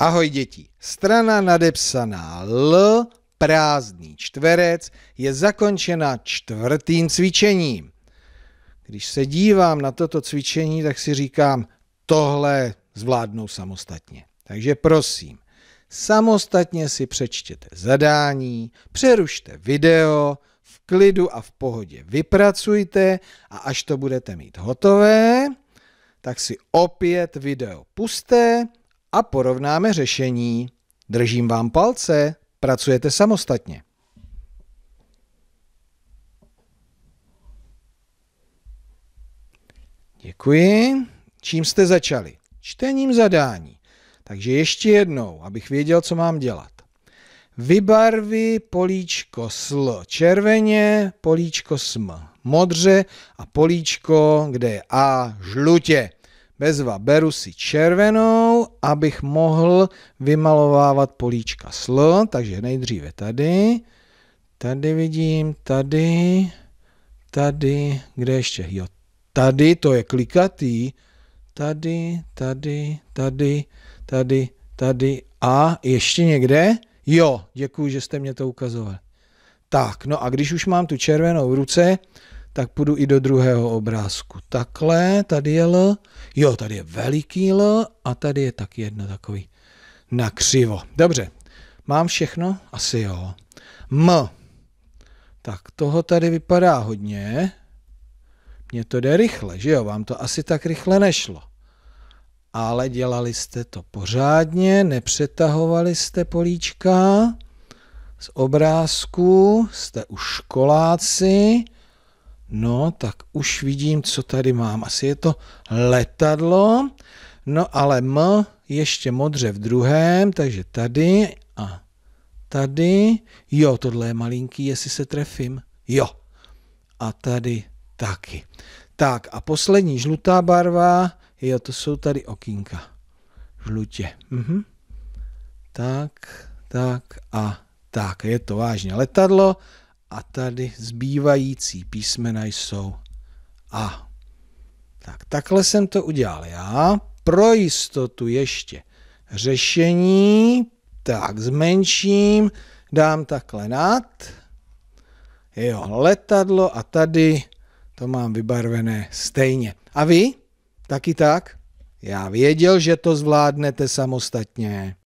Ahoj děti. Strana nadepsaná L prázdný čtverec je zakončena čtvrtým cvičením. Když se dívám na toto cvičení, tak si říkám, tohle zvládnou samostatně. Takže prosím, samostatně si přečtěte zadání, přerušte video, v klidu a v pohodě vypracujte a až to budete mít hotové, tak si opět video puste a porovnáme řešení. Držím vám palce, pracujete samostatně. Děkuji. Čím jste začali? Čtením zadání. Takže ještě jednou, abych věděl, co mám dělat. Vybarvy políčko sl červeně, políčko sm modře a políčko, kde je a žlutě. Bezva, beru si červenou, abych mohl vymalovávat políčka sl, takže nejdříve tady, tady vidím, tady, tady, kde ještě, jo, tady, to je klikatý, tady, tady, tady, tady, tady a ještě někde? Jo, děkuji, že jste mě to ukazoval. Tak, no a když už mám tu červenou v ruce, tak půjdu i do druhého obrázku. Takhle, tady je L, jo, tady je veliký L a tady je tak jedno takový nakřivo. Dobře, mám všechno? Asi jo. M. Tak toho tady vypadá hodně. Mně to jde rychle, že jo? Vám to asi tak rychle nešlo. Ale dělali jste to pořádně, nepřetahovali jste políčka. Z obrázku jste už školáci. No, tak už vidím, co tady mám. Asi je to letadlo, no ale M ještě modře v druhém, takže tady a tady. Jo, tohle je malinký, jestli se trefím. Jo. A tady taky. Tak a poslední žlutá barva, jo, to jsou tady okýnka. Žlutě. Mhm. Tak, tak a tak. Je to vážně letadlo a tady zbývající písmena jsou A. Tak, takhle jsem to udělal já. Pro jistotu ještě řešení. Tak, zmenším, dám takhle nad. Jo, letadlo a tady to mám vybarvené stejně. A vy? Taky tak? Já věděl, že to zvládnete samostatně.